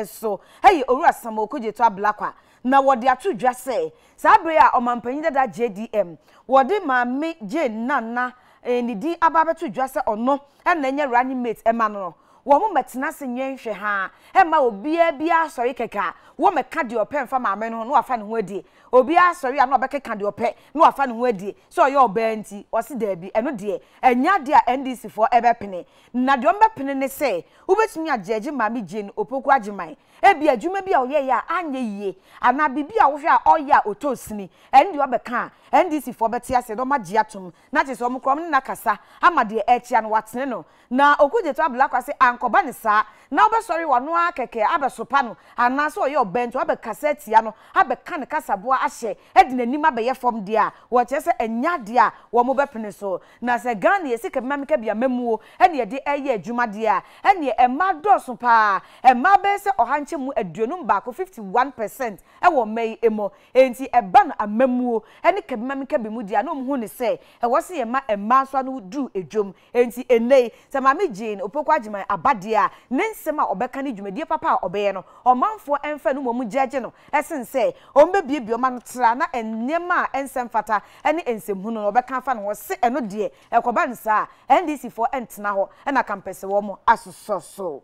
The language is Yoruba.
ɛso ɛyɛ owura samu okogyeto ablakwa na wɔde ato dwa sɛ saa abere a ɔmampanyin dada jdm wɔde maame gye nana ɛnidi eh, aba abɛto dwa sɛ ɔno ɛna ɛnyɛ running mate ɛma no no. wɔn mɛtena se nhwɛ ha ɛma obiara biara asɔre kɛkɛ a wɔn mɛka deɛ ɔpɛ nfa maame no ho na wafa ne ho adie obiara asɔre a na ɔbɛkeka deɛ ɔpɛ na wafa ne ho adie sɛ ɔyɛ ɔbaa nti ɔsi daabi ɛno deɛ ɛnya deɛ a ndc foɔ ɛbɛpene na deɛ ɔmbɛpene ne sɛ wobɛtumi maame ebi adwuma bi a ɔyɛ yɛ a anya yie anaa biribi a wohwɛ a ɔyɛ a ɔtɔ sini na sɛ ɔmo ankɔba ne saa na wobɛsɔre wano a kɛkɛ abɛsopa no anaasɛ ɔyɛ ɔbɛn nti wabɛkasa atia no abɛka ne kasaboa ahyɛ ɛde n'anim abɛyɛ fam deɛ a wɔkyerɛ sɛ ɛnya deɛ a wɔn na se gani yɛsi kɛmɛ mami kebi ya ɛne yɛde ɛyɛ adwuma deɛ a ɛne ɛmaa dɔɔso paa ɛmaa bɛyɛ mu aduonum baako fifty one percent ɛwɔ mɛ yi mu nti ɛba no amamuo ɛne kɛmɛ mi kɛbi mu deɛ a na se ho ne sɛ ɛwɔ sɛ yɛma ɛmaa nso ano du edwom nti ɛnɛ yi sɛ maame jean opoku aba deɛ a ne nsɛm a ɔbɛka ne dwumadie papa a ɔbɛyɛ no ɔmanfoɔ ɛmfa no mɔmu gyagye no ɛsen sɛ ɔmbɛbiebie ɔma no tra na nneɛma a ɛnsɛm fata ne nsɛmhunu no ɔbɛka fa no hɔ se ɛno deɛ ɛkɔba no saa ndcfoɔ ɛntena hɔ ɛna kampɛsɛ wɔ mo asosɔ so